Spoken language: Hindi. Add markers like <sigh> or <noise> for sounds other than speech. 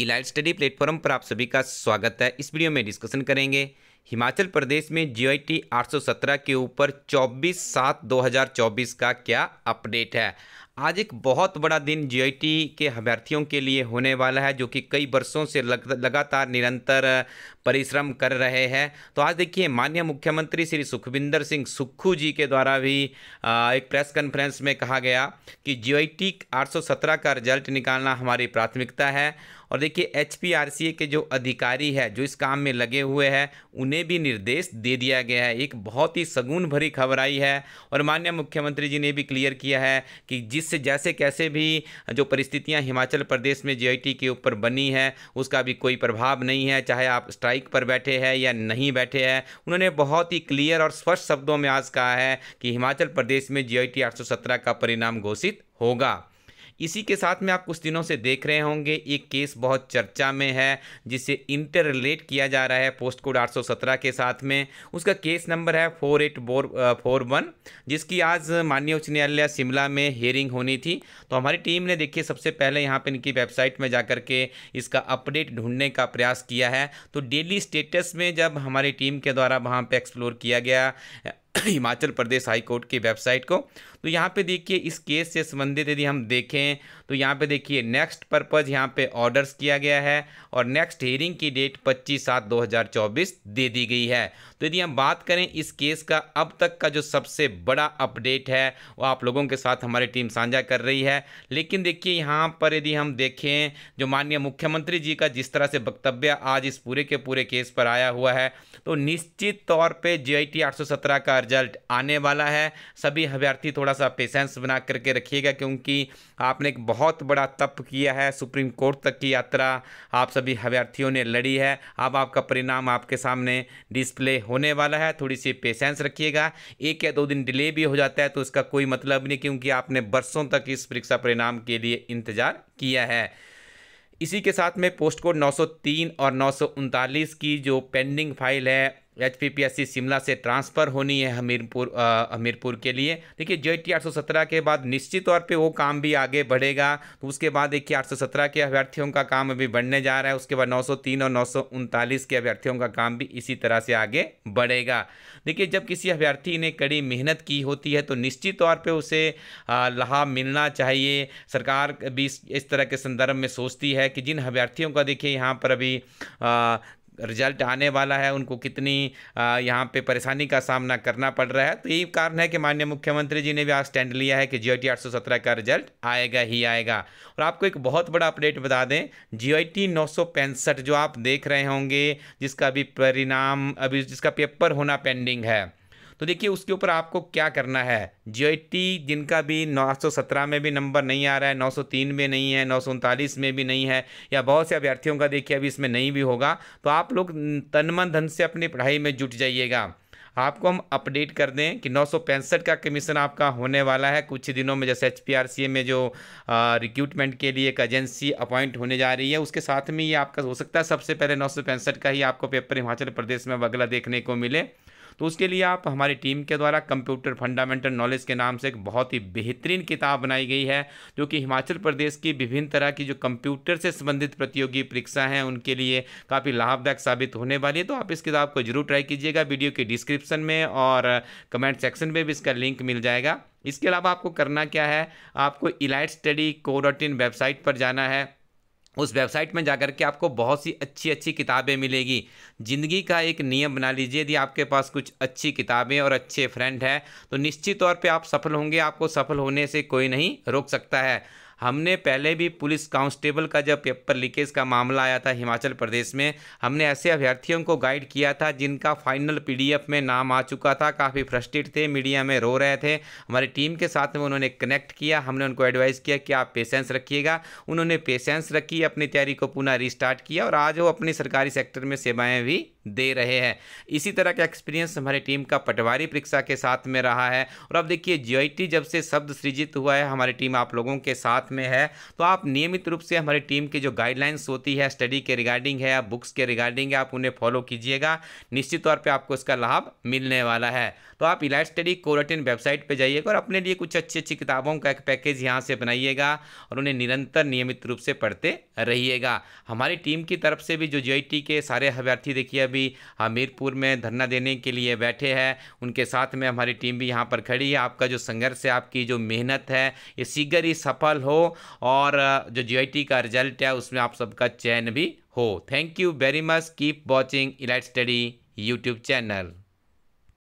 ई लाइट स्टडी प्लेटफॉर्म पर आप सभी का स्वागत है इस वीडियो में डिस्कशन करेंगे हिमाचल प्रदेश में जी आई टी के ऊपर 24 सात 2024 का क्या अपडेट है आज एक बहुत बड़ा दिन टी के अभ्यर्थियों के लिए होने वाला है जो कि कई वर्षों से लग, लगातार निरंतर परिश्रम कर रहे हैं तो आज देखिए माननीय मुख्यमंत्री श्री सुखविंदर सिंह सुक्खू जी के द्वारा भी एक प्रेस कॉन्फ्रेंस में कहा गया कि जीआईटी 817 का रिजल्ट निकालना हमारी प्राथमिकता है और देखिए एच के जो अधिकारी है जो इस काम में लगे हुए हैं उन्हें भी निर्देश दे दिया गया है एक बहुत ही सगुन भरी खबर आई है और माननीय मुख्यमंत्री जी ने भी क्लियर किया है कि जिससे जैसे कैसे भी जो परिस्थितियाँ हिमाचल प्रदेश में जे के ऊपर बनी है उसका भी कोई प्रभाव नहीं है चाहे आप स्ट्राइक पर बैठे हैं या नहीं बैठे हैं उन्होंने बहुत ही क्लियर और स्पष्ट शब्दों में आज कहा है कि हिमाचल प्रदेश में जे आई का परिणाम घोषित होगा इसी के साथ में आप कुछ दिनों से देख रहे होंगे एक केस बहुत चर्चा में है जिसे इंटर किया जा रहा है पोस्ट कोड 817 के साथ में उसका केस नंबर है four eight four four one जिसकी आज माननीय उच्च न्यायालय शिमला में हेयरिंग होनी थी तो हमारी टीम ने देखिए सबसे पहले यहाँ पर इनकी वेबसाइट में जा के इसका अपडेट ढूंढने का प्रयास किया है तो डेली स्टेटस में जब हमारी टीम के द्वारा वहाँ पर एक्सप्लोर किया गया <coughs> हिमाचल प्रदेश हाई कोर्ट की वेबसाइट को तो यहाँ पे देखिए इस केस से संबंधित यदि हम देखें तो यहाँ पे देखिए नेक्स्ट पर्पज़ यहाँ पे ऑर्डर्स किया गया है और नेक्स्ट हियरिंग की डेट 25 सात 2024 दे दी गई है तो यदि हम बात करें इस केस का अब तक का जो सबसे बड़ा अपडेट है वो आप लोगों के साथ हमारी टीम साझा कर रही है लेकिन देखिए यहाँ पर यदि हम देखें जो माननीय मुख्यमंत्री जी का जिस तरह से वक्तव्य आज इस पूरे के पूरे केस पर आया हुआ है तो निश्चित तौर पर जे आई का रिजल्ट आने वाला है सभी अभ्यर्थी थोड़ा सा पेशेंस बना करके रखिएगा क्योंकि आपने एक बहुत बड़ा तप किया है सुप्रीम कोर्ट तक की यात्रा आप सभी अभ्यर्थियों ने लड़ी है अब आपका परिणाम आपके सामने डिस्प्ले होने वाला है थोड़ी सी पेशेंस रखिएगा एक या दो दिन डिले भी हो जाता है तो इसका कोई मतलब नहीं क्योंकि आपने बरसों तक इस परीक्षा परिणाम के लिए इंतज़ार किया है इसी के साथ में पोस्ट कोड 903 और नौ की जो पेंडिंग फाइल है एच शिमला से ट्रांसफ़र होनी है हमीरपुर हमीरपुर के लिए देखिए जे टी आठ के बाद निश्चित तौर पे वो काम भी आगे बढ़ेगा तो उसके बाद देखिए सत्रह के अभ्यर्थियों का काम अभी बढ़ने जा रहा है उसके बाद 903 और नौ के अभ्यर्थियों का काम भी इसी तरह से आगे बढ़ेगा देखिए जब किसी अभ्यर्थी ने कड़ी मेहनत की होती है तो निश्चित तौर पर उसे लाभ मिलना चाहिए सरकार भी इस तरह के संदर्भ में सोचती है कि जिन अभ्यर्थियों का देखिए यहाँ पर अभी रिजल्ट आने वाला है उनको कितनी यहाँ पे परेशानी का सामना करना पड़ रहा है तो यही कारण है कि माननीय मुख्यमंत्री जी ने भी आज स्टैंड लिया है कि जी टी आठ का रिजल्ट आएगा ही आएगा और आपको एक बहुत बड़ा अपडेट बता दें जी टी जो आप देख रहे होंगे जिसका अभी परिणाम अभी जिसका पेपर होना पेंडिंग है तो देखिए उसके ऊपर आपको क्या करना है जीआईटी जिनका भी 917 में भी नंबर नहीं आ रहा है 903 में नहीं है नौ में भी नहीं है या बहुत से अभ्यर्थियों का देखिए अभी इसमें नहीं भी होगा तो आप लोग तनमन धन से अपनी पढ़ाई में जुट जाइएगा आपको हम अपडेट कर दें कि नौ का कमीशन आपका होने वाला है कुछ दिनों में जैसे एच में जो रिक्रूटमेंट के लिए एक एजेंसी अपॉइंट होने जा रही है उसके साथ में ये आपका हो सकता है सबसे पहले नौ का ही आपको पेपर हिमाचल प्रदेश में अगला देखने को मिले तो उसके लिए आप हमारी टीम के द्वारा कंप्यूटर फंडामेंटल नॉलेज के नाम से एक बहुत ही बेहतरीन किताब बनाई गई है जो कि हिमाचल प्रदेश की विभिन्न तरह की जो कंप्यूटर से संबंधित प्रतियोगी परीक्षा हैं उनके लिए काफ़ी लाभदायक साबित होने वाली है तो आप इस किताब को जरूर ट्राई कीजिएगा वीडियो के डिस्क्रिप्शन में और कमेंट सेक्शन में भी इसका लिंक मिल जाएगा इसके अलावा आपको करना क्या है आपको elite study co dot in website पर जाना है उस वेबसाइट में जाकर के आपको बहुत सी अच्छी अच्छी किताबें मिलेगी ज़िंदगी का एक नियम बना लीजिए यदि आपके पास कुछ अच्छी किताबें और अच्छे फ्रेंड हैं तो निश्चित तौर पे आप सफल होंगे आपको सफल होने से कोई नहीं रोक सकता है हमने पहले भी पुलिस कांस्टेबल का जब पेपर लीकेज का मामला आया था हिमाचल प्रदेश में हमने ऐसे अभ्यर्थियों को गाइड किया था जिनका फाइनल पीडीएफ में नाम आ चुका था काफ़ी फ्रस्ट्रेट थे मीडिया में रो रहे थे हमारी टीम के साथ में उन्होंने कनेक्ट किया हमने उनको एडवाइस किया कि आप पेशेंस रखिएगा उन्होंने पेशेंस रखी अपनी तैयारी को पुनः रिस्टार्ट किया और आज वो अपने सरकारी सेक्टर में सेवाएं भी दे रहे हैं इसी तरह का एक्सपीरियंस हमारी टीम का पटवारी परीक्षा के साथ में रहा है और अब देखिए जी जब से शब्द सृजित हुआ है हमारी टीम आप लोगों के साथ साथ में है तो आप नियमित रूप से हमारी टीम की जो गाइडलाइंस होती है स्टडी के रिगार्डिंग है या बुक्स के रिगार्डिंग है आप उन्हें फॉलो कीजिएगा निश्चित तौर पर आपको इसका लाभ मिलने वाला है तो आप इलाइट स्टडी कोरटिन वेबसाइट पर जाइएगा और अपने लिए कुछ अच्छी अच्छी किताबों का एक पैकेज यहाँ से बनाइएगा और उन्हें निरंतर नियमित रूप से पढ़ते रहिएगा हमारी टीम की तरफ से भी जो जे के सारे अभ्यर्थी देखिए अभी हमीरपुर में धरना देने के लिए बैठे हैं उनके साथ में हमारी टीम भी यहाँ पर खड़ी है आपका जो संघर्ष है आपकी जो मेहनत है ये शीघ्र ही सफल हो हो और जो जी का रिजल्ट है उसमें आप सबका चयन भी हो thank you very much keep watching elite study YouTube channel